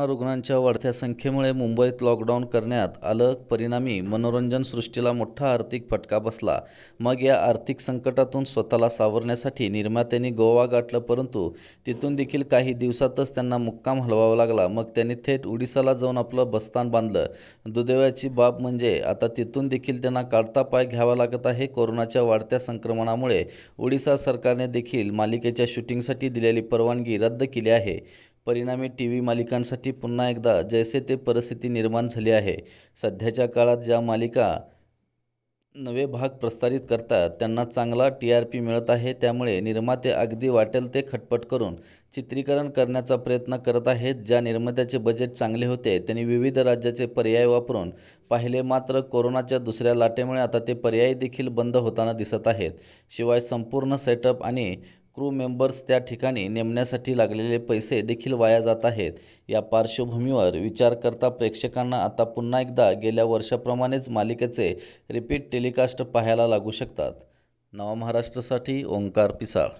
corona रुग्णांच्या वाढत्या संख्येमुळे मुंबईत लॉकडाऊन करण्यात आलं परिणामी मनोरंजन सृष्टीला मोठा आर्थिक फटका बसला मग या आर्थिक संकटातून स्वतःला सावरण्यासाठी निर्मात्यांनी गोवा गाठलं परंतु तिथून देखील काही दिवसातच त्यांना मुक्काम हलवावा लागला मग त्यांनी थेट उडिसाला जाऊन आपलं बस्तान बांधलं दुर्दैवाची बाब म्हणजे आता तिथून देखील त्यांना काढता पाय घ्यावा लागत आहे कोरोनाच्या वाढत्या संक्रमणामुळे उडिसा सरकारने देखील मालिकेच्या शूटिंगसाठी दिलेली परवानगी रद्द केली आहे परिणामी टी व्ही मालिकांसाठी पुन्हा एकदा जैसे ते परिस्थिती निर्माण झाली आहे सध्याच्या काळात ज्या मालिका नवे भाग प्रस्तारित करतात त्यांना चांगला टी आर पी मिळत आहे त्यामुळे निर्माते अगदी वाटेल ते खटपट करून चित्रीकरण करण्याचा प्रयत्न करत आहेत ज्या निर्मात्याचे बजेट चांगले होते त्यांनी विविध राज्याचे पर्याय वापरून पाहिले मात्र कोरोनाच्या दुसऱ्या लाटेमुळे आता ते पर्याय देखील बंद होताना दिसत आहेत शिवाय संपूर्ण सेटअप आणि क्रू मेंबर्स त्या ठिकाणी नेमण्यासाठी लागलेले पैसे देखील वाया जात आहेत या पार्श्वभूमीवर विचार करता प्रेक्षकांना आता पुन्हा एकदा गेल्या वर्षाप्रमाणेच मालिकेचे रिपीट टेलिकास्ट पाहायला लागू शकतात नवा महाराष्ट्रासाठी ओंकार पिसाळ